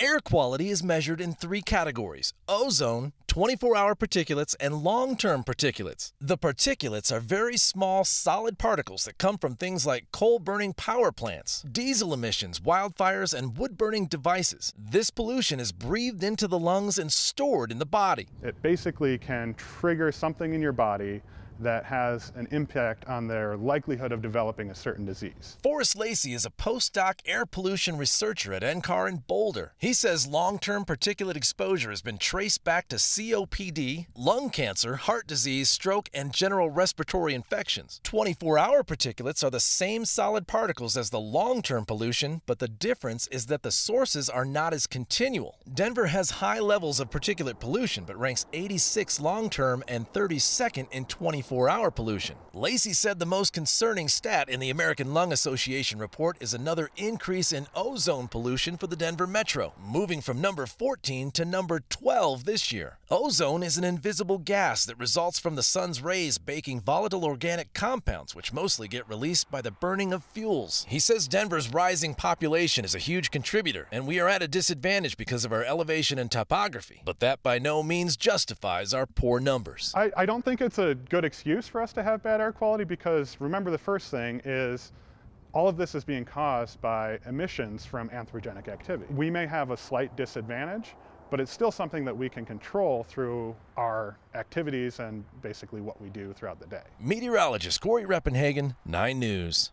Air quality is measured in three categories ozone, 24 hour particulates, and long term particulates. The particulates are very small, solid particles that come from things like coal burning power plants, diesel emissions, wildfires, and wood burning devices. This pollution is breathed into the lungs and stored in the body. It basically can trigger something in your body that has an impact on their likelihood of developing a certain disease. Forrest Lacey is a postdoc air pollution researcher at NCAR in Boulder. He says long-term particulate exposure has been traced back to COPD, lung cancer, heart disease, stroke, and general respiratory infections. 24-hour particulates are the same solid particles as the long-term pollution, but the difference is that the sources are not as continual. Denver has high levels of particulate pollution, but ranks 86 long-term and 32nd in 24 24 hour pollution. Lacey said the most concerning stat in the American Lung Association report is another increase in ozone pollution for the Denver metro, moving from number 14 to number 12 this year. Ozone is an invisible gas that results from the sun's rays baking volatile organic compounds, which mostly get released by the burning of fuels. He says Denver's rising population is a huge contributor, and we are at a disadvantage because of our elevation and topography, but that by no means justifies our poor numbers. I, I don't think it's a good excuse for us to have bad air quality because remember the first thing is all of this is being caused by emissions from anthropogenic activity. We may have a slight disadvantage, but it's still something that we can control through our activities and basically what we do throughout the day. Meteorologist Corey Reppenhagen, 9 News.